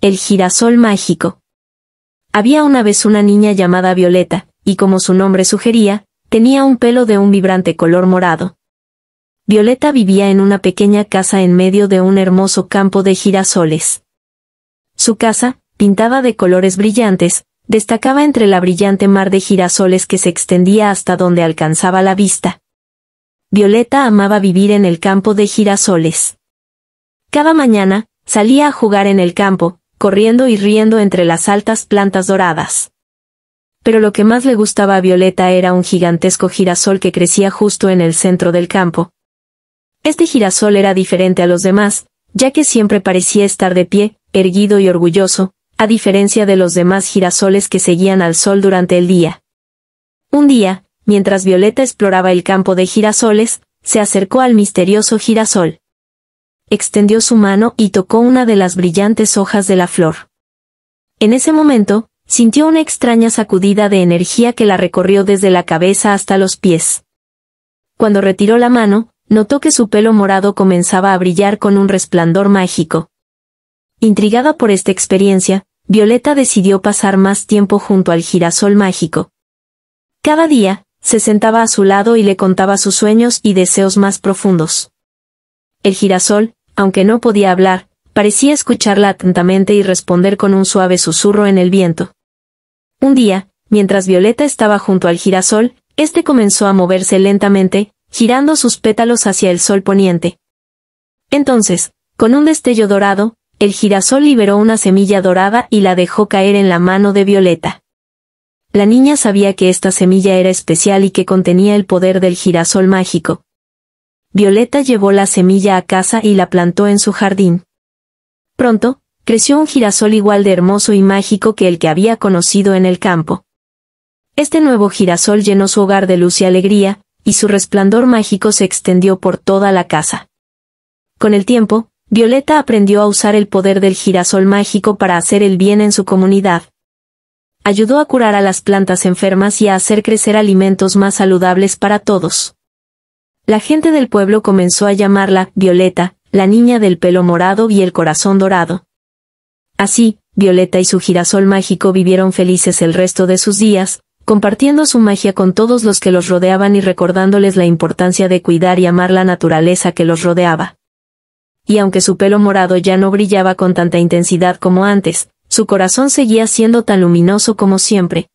El girasol mágico. Había una vez una niña llamada Violeta, y como su nombre sugería, tenía un pelo de un vibrante color morado. Violeta vivía en una pequeña casa en medio de un hermoso campo de girasoles. Su casa, pintada de colores brillantes, destacaba entre la brillante mar de girasoles que se extendía hasta donde alcanzaba la vista. Violeta amaba vivir en el campo de girasoles. Cada mañana, salía a jugar en el campo, corriendo y riendo entre las altas plantas doradas. Pero lo que más le gustaba a Violeta era un gigantesco girasol que crecía justo en el centro del campo. Este girasol era diferente a los demás, ya que siempre parecía estar de pie, erguido y orgulloso, a diferencia de los demás girasoles que seguían al sol durante el día. Un día, mientras Violeta exploraba el campo de girasoles, se acercó al misterioso girasol extendió su mano y tocó una de las brillantes hojas de la flor. En ese momento, sintió una extraña sacudida de energía que la recorrió desde la cabeza hasta los pies. Cuando retiró la mano, notó que su pelo morado comenzaba a brillar con un resplandor mágico. Intrigada por esta experiencia, Violeta decidió pasar más tiempo junto al girasol mágico. Cada día, se sentaba a su lado y le contaba sus sueños y deseos más profundos. El girasol, aunque no podía hablar, parecía escucharla atentamente y responder con un suave susurro en el viento. Un día, mientras Violeta estaba junto al girasol, este comenzó a moverse lentamente, girando sus pétalos hacia el sol poniente. Entonces, con un destello dorado, el girasol liberó una semilla dorada y la dejó caer en la mano de Violeta. La niña sabía que esta semilla era especial y que contenía el poder del girasol mágico, Violeta llevó la semilla a casa y la plantó en su jardín. Pronto, creció un girasol igual de hermoso y mágico que el que había conocido en el campo. Este nuevo girasol llenó su hogar de luz y alegría, y su resplandor mágico se extendió por toda la casa. Con el tiempo, Violeta aprendió a usar el poder del girasol mágico para hacer el bien en su comunidad. Ayudó a curar a las plantas enfermas y a hacer crecer alimentos más saludables para todos. La gente del pueblo comenzó a llamarla Violeta, la niña del pelo morado y el corazón dorado. Así, Violeta y su girasol mágico vivieron felices el resto de sus días, compartiendo su magia con todos los que los rodeaban y recordándoles la importancia de cuidar y amar la naturaleza que los rodeaba. Y aunque su pelo morado ya no brillaba con tanta intensidad como antes, su corazón seguía siendo tan luminoso como siempre,